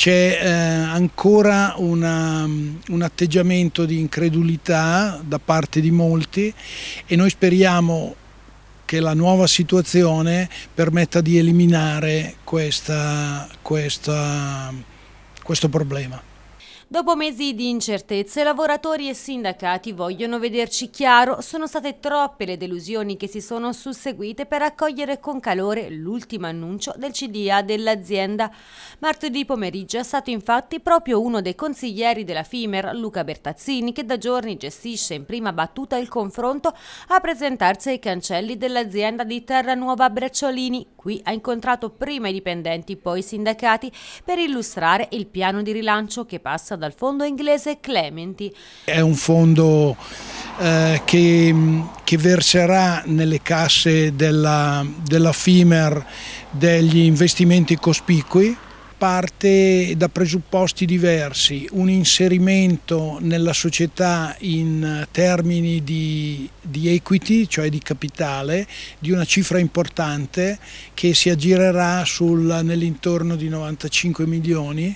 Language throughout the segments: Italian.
c'è eh, ancora una, un atteggiamento di incredulità da parte di molti e noi speriamo che la nuova situazione permetta di eliminare questa, questa, questo problema. Dopo mesi di incertezze, lavoratori e sindacati vogliono vederci chiaro. Sono state troppe le delusioni che si sono susseguite per accogliere con calore l'ultimo annuncio del CDA dell'azienda. Martedì pomeriggio è stato infatti proprio uno dei consiglieri della FIMER, Luca Bertazzini, che da giorni gestisce in prima battuta il confronto, a presentarsi ai cancelli dell'azienda di Terranuova Brecciolini. Qui ha incontrato prima i dipendenti, poi i sindacati, per illustrare il piano di rilancio che passa dal fondo inglese Clementi. È un fondo eh, che, che, verserà nelle casse della, della FIMER degli investimenti cospicui parte da presupposti diversi, un inserimento nella società in termini di, di equity, cioè di capitale, di una cifra importante che si aggirerà nell'intorno di 95 milioni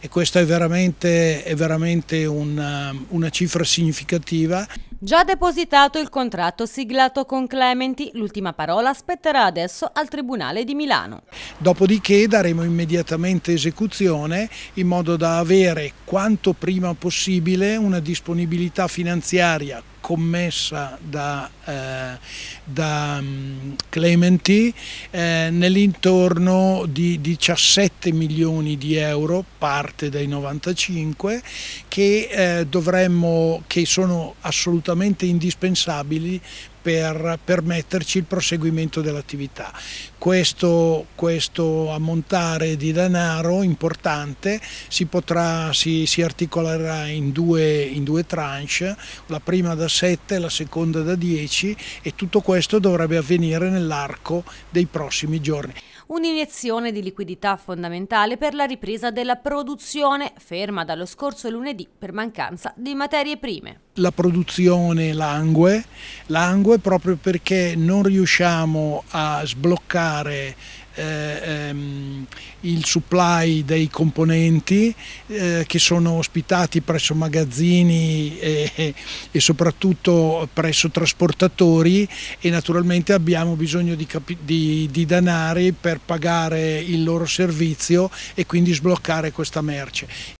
e questa è veramente, è veramente una, una cifra significativa. Già depositato il contratto siglato con Clementi, l'ultima parola spetterà adesso al Tribunale di Milano. Dopodiché daremo immediatamente esecuzione in modo da avere quanto prima possibile una disponibilità finanziaria commessa da, eh, da mm, Clementi eh, nell'intorno di 17 milioni di euro, parte dai 95, che, eh, dovremmo, che sono assolutamente indispensabili per permetterci il proseguimento dell'attività. Questo, questo, ammontare di denaro importante si, potrà, si, si articolerà in due, in due, tranche, la prima da 7 la seconda da 10 e tutto questo dovrebbe avvenire nell'arco dei prossimi giorni. Un'iniezione di liquidità fondamentale per la ripresa della produzione, ferma dallo scorso lunedì per mancanza di materie prime. La produzione langue, langue nuove proprio perché non riusciamo a sbloccare eh, ehm, il supply dei componenti eh, che sono ospitati presso magazzini e, e, soprattutto presso trasportatori e naturalmente abbiamo bisogno di, di, di, danari per pagare il loro servizio e quindi sbloccare questa merce.